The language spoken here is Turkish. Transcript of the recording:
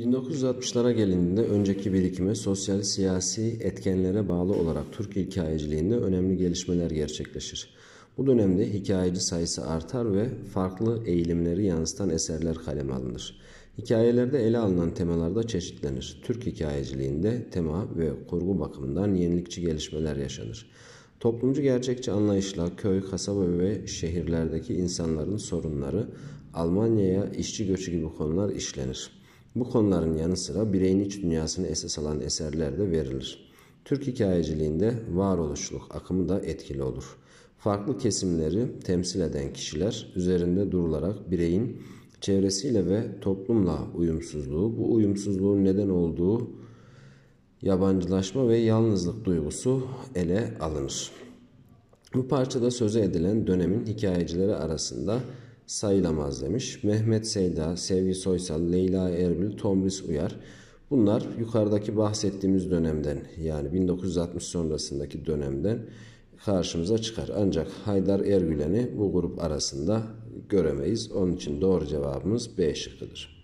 1960'lara gelindiğinde önceki birikime sosyal siyasi etkenlere bağlı olarak Türk hikayeciliğinde önemli gelişmeler gerçekleşir. Bu dönemde hikayeci sayısı artar ve farklı eğilimleri yansıtan eserler kaleme alınır. Hikayelerde ele alınan temalar da çeşitlenir. Türk hikayeciliğinde tema ve kurgu bakımından yenilikçi gelişmeler yaşanır. Toplumcu gerçekçi anlayışla köy, kasaba ve şehirlerdeki insanların sorunları, Almanya'ya işçi göçü gibi konular işlenir. Bu konuların yanı sıra bireyin iç dünyasını esas alan eserler de verilir. Türk hikayeciliğinde varoluşluk akımı da etkili olur. Farklı kesimleri temsil eden kişiler üzerinde durularak bireyin çevresiyle ve toplumla uyumsuzluğu, bu uyumsuzluğun neden olduğu yabancılaşma ve yalnızlık duygusu ele alınır. Bu parçada söze edilen dönemin hikayecileri arasında sayılamaz demiş. Mehmet Seyda, Sevgi Soysal, Leyla Erbil, Tomris Uyar. Bunlar yukarıdaki bahsettiğimiz dönemden yani 1960 sonrasındaki dönemden karşımıza çıkar. Ancak Haydar Ergülen'i bu grup arasında göremeyiz. Onun için doğru cevabımız B şıkkıdır.